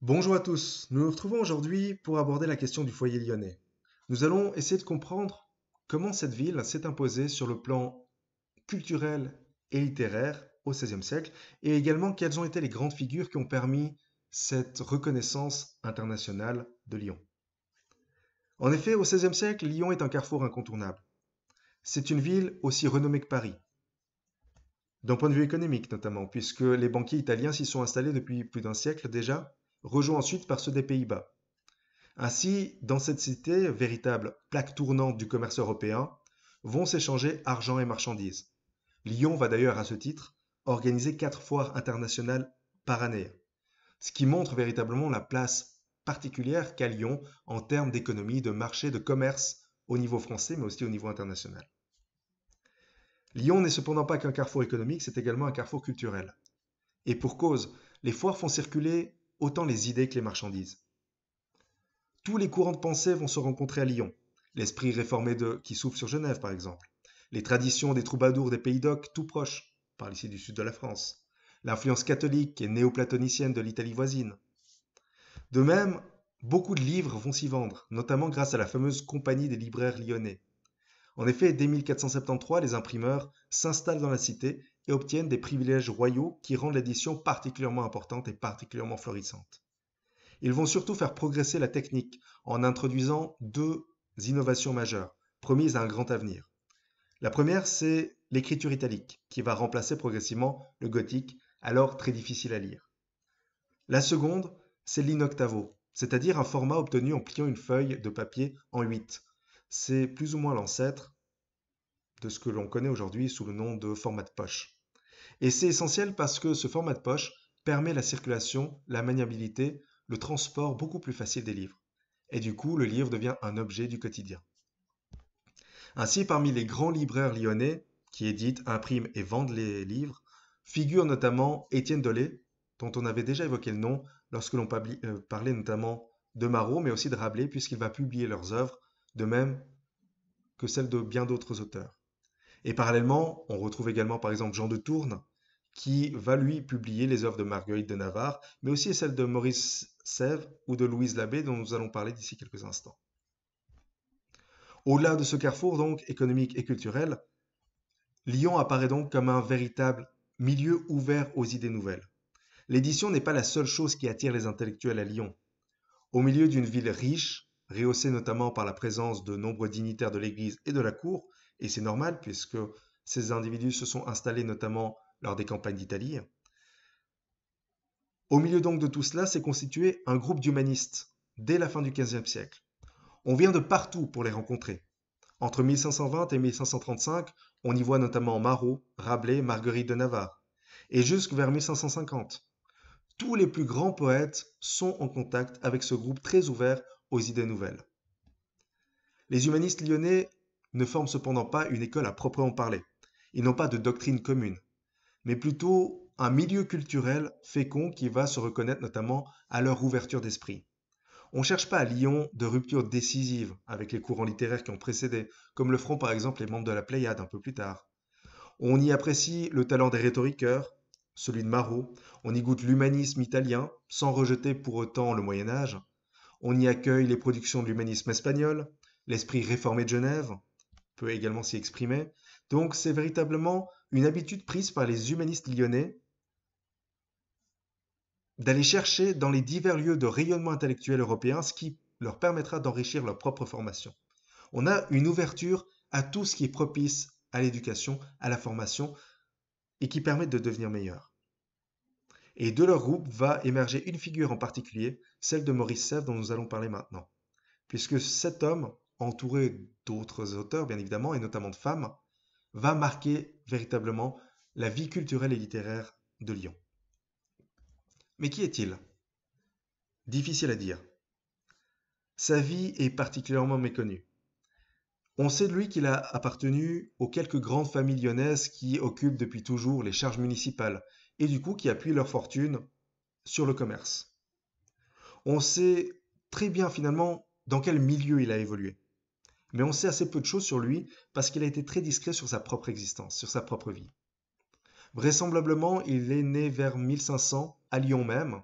Bonjour à tous, nous nous retrouvons aujourd'hui pour aborder la question du foyer lyonnais. Nous allons essayer de comprendre comment cette ville s'est imposée sur le plan culturel et littéraire au XVIe siècle, et également quelles ont été les grandes figures qui ont permis cette reconnaissance internationale de Lyon. En effet, au XVIe siècle, Lyon est un carrefour incontournable. C'est une ville aussi renommée que Paris, d'un point de vue économique notamment, puisque les banquiers italiens s'y sont installés depuis plus d'un siècle déjà, rejoint ensuite par ceux des Pays-Bas. Ainsi, dans cette cité, véritable plaque tournante du commerce européen, vont s'échanger argent et marchandises. Lyon va d'ailleurs à ce titre organiser quatre foires internationales par année, ce qui montre véritablement la place particulière qu'a Lyon en termes d'économie, de marché, de commerce au niveau français mais aussi au niveau international. Lyon n'est cependant pas qu'un carrefour économique, c'est également un carrefour culturel. Et pour cause, les foires font circuler autant les idées que les marchandises. Tous les courants de pensée vont se rencontrer à Lyon. L'esprit réformé de qui souffle sur Genève, par exemple. Les traditions des troubadours des pays d'Oc, tout proches, par ici du sud de la France. L'influence catholique et néoplatonicienne de l'Italie voisine. De même, beaucoup de livres vont s'y vendre, notamment grâce à la fameuse Compagnie des libraires lyonnais. En effet, dès 1473, les imprimeurs s'installent dans la cité et obtiennent des privilèges royaux qui rendent l'édition particulièrement importante et particulièrement florissante. Ils vont surtout faire progresser la technique en introduisant deux innovations majeures, promises à un grand avenir. La première, c'est l'écriture italique, qui va remplacer progressivement le gothique, alors très difficile à lire. La seconde, c'est l'inoctavo, c'est-à-dire un format obtenu en pliant une feuille de papier en 8. C'est plus ou moins l'ancêtre de ce que l'on connaît aujourd'hui sous le nom de format de poche. Et c'est essentiel parce que ce format de poche permet la circulation, la maniabilité, le transport beaucoup plus facile des livres. Et du coup, le livre devient un objet du quotidien. Ainsi, parmi les grands libraires lyonnais qui éditent, impriment et vendent les livres, figure notamment Étienne Dolé, dont on avait déjà évoqué le nom lorsque l'on euh, parlait notamment de Marot, mais aussi de Rabelais, puisqu'il va publier leurs œuvres, de même que celles de bien d'autres auteurs. Et parallèlement, on retrouve également par exemple Jean de Tourne, qui va lui publier les œuvres de Marguerite de Navarre, mais aussi celles de Maurice Sèvres ou de Louise Labbé, dont nous allons parler d'ici quelques instants. Au-delà de ce carrefour donc économique et culturel, Lyon apparaît donc comme un véritable milieu ouvert aux idées nouvelles. L'édition n'est pas la seule chose qui attire les intellectuels à Lyon. Au milieu d'une ville riche, rehaussée notamment par la présence de nombreux dignitaires de l'Église et de la cour, et c'est normal puisque ces individus se sont installés notamment lors des campagnes d'Italie. Au milieu donc de tout cela s'est constitué un groupe d'humanistes dès la fin du XVe siècle. On vient de partout pour les rencontrer. Entre 1520 et 1535, on y voit notamment Marot, Rabelais, Marguerite de Navarre, et jusque vers 1550. Tous les plus grands poètes sont en contact avec ce groupe très ouvert aux idées nouvelles. Les humanistes lyonnais ne forment cependant pas une école à proprement parler. Ils n'ont pas de doctrine commune mais plutôt un milieu culturel fécond qui va se reconnaître notamment à leur ouverture d'esprit. On ne cherche pas à Lyon de rupture décisive avec les courants littéraires qui ont précédé, comme le feront par exemple les membres de la Pléiade un peu plus tard. On y apprécie le talent des rhétoriqueurs, celui de Marot, on y goûte l'humanisme italien, sans rejeter pour autant le Moyen Âge, on y accueille les productions de l'humanisme espagnol, l'esprit réformé de Genève peut également s'y exprimer, donc c'est véritablement une habitude prise par les humanistes lyonnais d'aller chercher dans les divers lieux de rayonnement intellectuel européen ce qui leur permettra d'enrichir leur propre formation. On a une ouverture à tout ce qui est propice à l'éducation, à la formation, et qui permet de devenir meilleur. Et de leur groupe va émerger une figure en particulier, celle de Maurice Sèvres dont nous allons parler maintenant. Puisque cet homme, entouré d'autres auteurs bien évidemment, et notamment de femmes, va marquer véritablement la vie culturelle et littéraire de Lyon. Mais qui est-il Difficile à dire. Sa vie est particulièrement méconnue. On sait de lui qu'il a appartenu aux quelques grandes familles lyonnaises qui occupent depuis toujours les charges municipales et du coup qui appuient leur fortune sur le commerce. On sait très bien finalement dans quel milieu il a évolué. Mais on sait assez peu de choses sur lui parce qu'il a été très discret sur sa propre existence, sur sa propre vie. Vraisemblablement, il est né vers 1500, à Lyon même,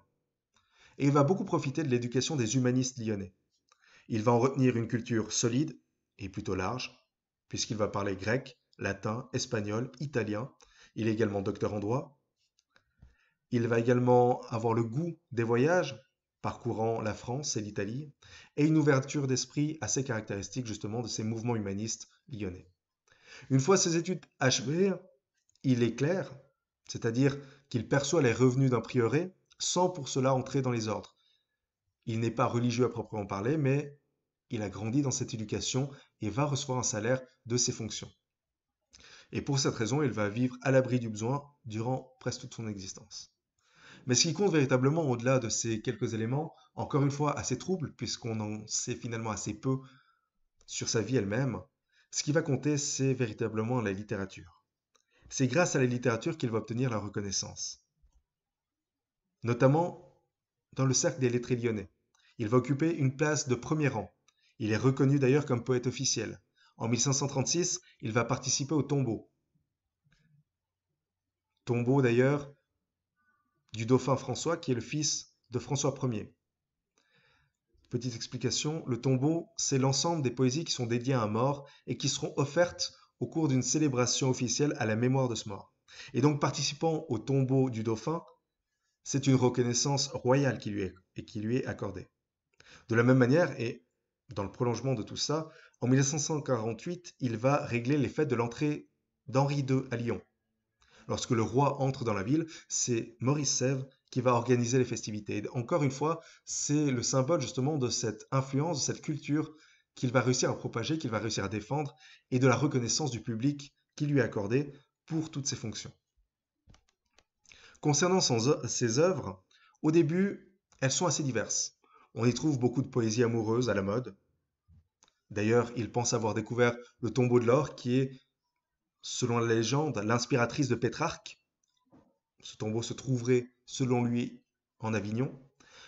et il va beaucoup profiter de l'éducation des humanistes lyonnais. Il va en retenir une culture solide et plutôt large, puisqu'il va parler grec, latin, espagnol, italien. Il est également docteur en droit. Il va également avoir le goût des voyages, parcourant la France et l'Italie, et une ouverture d'esprit assez caractéristique justement de ces mouvements humanistes lyonnais. Une fois ses études achevées, il est clair, c'est-à-dire qu'il perçoit les revenus d'un prieuré sans pour cela entrer dans les ordres. Il n'est pas religieux à proprement parler, mais il a grandi dans cette éducation et va recevoir un salaire de ses fonctions. Et pour cette raison, il va vivre à l'abri du besoin durant presque toute son existence. Mais ce qui compte véritablement au-delà de ces quelques éléments, encore une fois assez troubles, puisqu'on en sait finalement assez peu sur sa vie elle-même, ce qui va compter, c'est véritablement la littérature. C'est grâce à la littérature qu'il va obtenir la reconnaissance. Notamment dans le cercle des lettrés lyonnais. Il va occuper une place de premier rang. Il est reconnu d'ailleurs comme poète officiel. En 1536, il va participer au tombeau. Tombeau d'ailleurs du dauphin François, qui est le fils de François Ier. Petite explication, le tombeau, c'est l'ensemble des poésies qui sont dédiées à un mort et qui seront offertes au cours d'une célébration officielle à la mémoire de ce mort. Et donc participant au tombeau du dauphin, c'est une reconnaissance royale qui lui est, et qui lui est accordée. De la même manière, et dans le prolongement de tout ça, en 1548, il va régler les fêtes de l'entrée d'Henri II à Lyon lorsque le roi entre dans la ville, c'est Maurice Sèvres qui va organiser les festivités. encore une fois, c'est le symbole justement de cette influence, de cette culture qu'il va réussir à propager, qu'il va réussir à défendre, et de la reconnaissance du public qui lui est accordée pour toutes ses fonctions. Concernant ses œuvres, au début, elles sont assez diverses. On y trouve beaucoup de poésie amoureuse à la mode. D'ailleurs, il pense avoir découvert le tombeau de l'or, qui est Selon la légende, l'inspiratrice de Pétrarque, ce tombeau se trouverait, selon lui, en Avignon.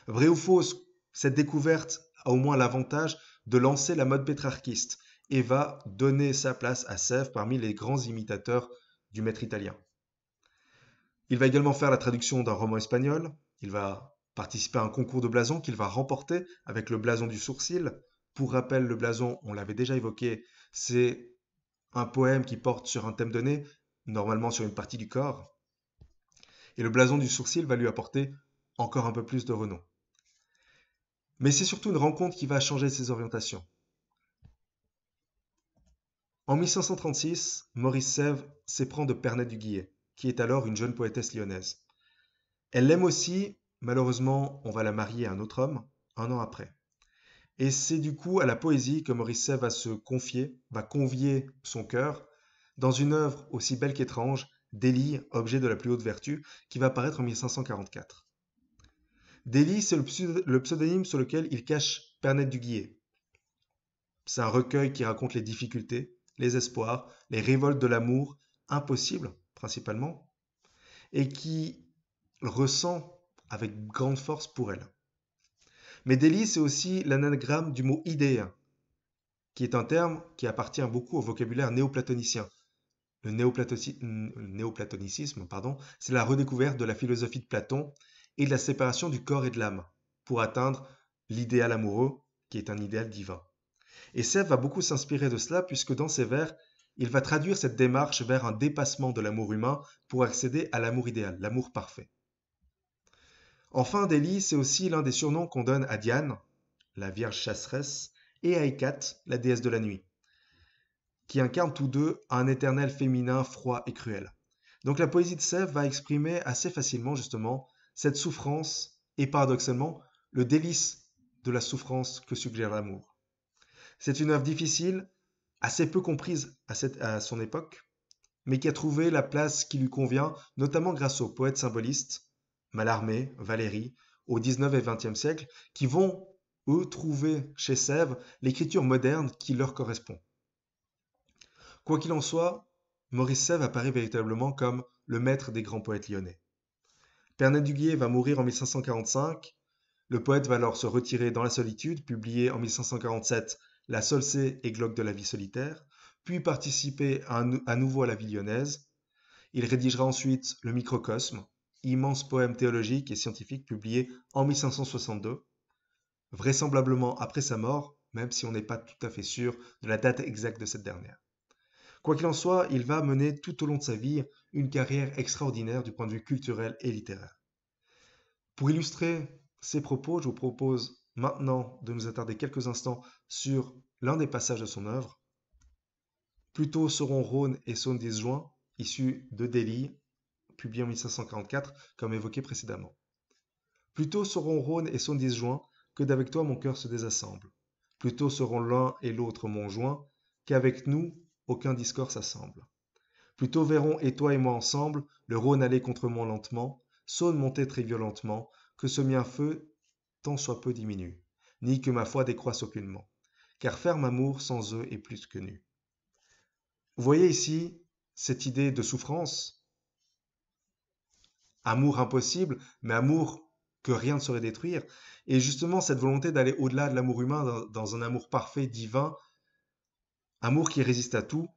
Vrai ou fausse, cette découverte a au moins l'avantage de lancer la mode pétrarquiste et va donner sa place à Sèvres parmi les grands imitateurs du maître italien. Il va également faire la traduction d'un roman espagnol, il va participer à un concours de blason qu'il va remporter avec le blason du sourcil. Pour rappel, le blason, on l'avait déjà évoqué, c'est un poème qui porte sur un thème donné, normalement sur une partie du corps, et le blason du sourcil va lui apporter encore un peu plus de renom. Mais c'est surtout une rencontre qui va changer ses orientations. En 1536, Maurice Sèvres s'éprend de Pernet du Guillet, qui est alors une jeune poétesse lyonnaise. Elle l'aime aussi, malheureusement, on va la marier à un autre homme, un an après. Et c'est du coup à la poésie que maurice va se confier, va convier son cœur, dans une œuvre aussi belle qu'étrange, Délie, objet de la plus haute vertu, qui va apparaître en 1544. Délie, c'est le, pseudonyme sur lequel il cache Pernette du Guillet. C'est un recueil qui raconte les difficultés, les espoirs, les révoltes de l'amour, impossible principalement, et qui ressent avec grande force pour elle. Mais délit, c'est aussi l'anagramme du mot idéen, qui est un terme qui appartient beaucoup au vocabulaire néoplatonicien. Le néoplatonicisme, pardon, c'est la redécouverte de la philosophie de Platon et de la séparation du corps et de l'âme pour atteindre l'idéal amoureux, qui est un idéal divin. Et Sèvres va beaucoup s'inspirer de cela puisque dans ses vers, il va traduire cette démarche vers un dépassement de l'amour humain pour accéder à l'amour idéal, l'amour parfait. Enfin, Délie, c'est aussi l'un des surnoms qu'on donne à Diane, la Vierge chasseresse, et à Hécate, la déesse de la nuit, qui incarnent tous deux un éternel féminin froid et cruel. Donc la poésie de Sèvres va exprimer assez facilement justement cette souffrance et paradoxalement le délice de la souffrance que suggère l'amour. C'est une œuvre difficile, assez peu comprise à, à son époque, mais qui a trouvé la place qui lui convient, notamment grâce aux poète symboliste. Mallarmé, valérie au 19 et 20e siècle, qui vont, eux, trouver chez Sèvres l'écriture moderne qui leur correspond. Quoi qu'il en soit, Maurice Sèvres apparaît véritablement comme le maître des grands poètes lyonnais. Pernet Duguier va mourir en 1545, le poète va alors se retirer dans la solitude, publier en 1547 La Solcée et Glock de la vie solitaire, puis participer à nouveau à la vie lyonnaise. Il rédigera ensuite Le Microcosme, immense poème théologique et scientifique publié en 1562, vraisemblablement après sa mort, même si on n'est pas tout à fait sûr de la date exacte de cette dernière. Quoi qu'il en soit, il va mener tout au long de sa vie une carrière extraordinaire du point de vue culturel et littéraire. Pour illustrer ces propos, je vous propose maintenant de nous attarder quelques instants sur l'un des passages de son œuvre. Plutôt seront Rhône et Saône disjoints, issus de délits publié en 1544, comme évoqué précédemment. Plutôt seront Rhône et son disjoints que d'avec toi mon cœur se désassemble. Plutôt seront l'un et l'autre mon joint qu'avec nous aucun discours s'assemble. Plutôt verrons et toi et moi ensemble le Rhône aller contre moi lentement, Saône monter très violentement, que ce mien feu tant soit peu diminue, ni que ma foi décroisse aucunement. Car ferme amour sans eux est plus que nu. Vous voyez ici cette idée de souffrance amour impossible, mais amour que rien ne saurait détruire. Et justement, cette volonté d'aller au-delà de l'amour humain, dans, un amour parfait, divin, amour qui résiste à tout.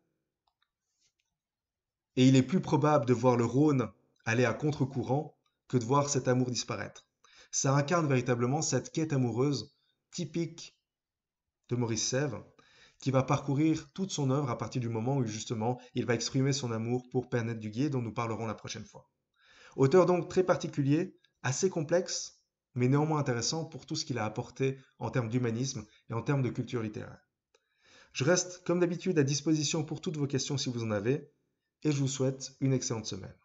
Et il est plus probable de voir le Rhône aller à contre-courant que de voir cet amour disparaître. Ça incarne véritablement cette quête amoureuse typique de Maurice Sèvres, qui va parcourir toute son œuvre à partir du moment où justement il va exprimer son amour pour Pernette Duguier, dont nous parlerons la prochaine fois. Auteur donc très particulier, assez complexe, mais néanmoins intéressant pour tout ce qu'il a apporté en termes d'humanisme et en termes de culture littéraire. Je reste, comme d'habitude, à disposition pour toutes vos questions si vous en avez, et je vous souhaite une excellente semaine.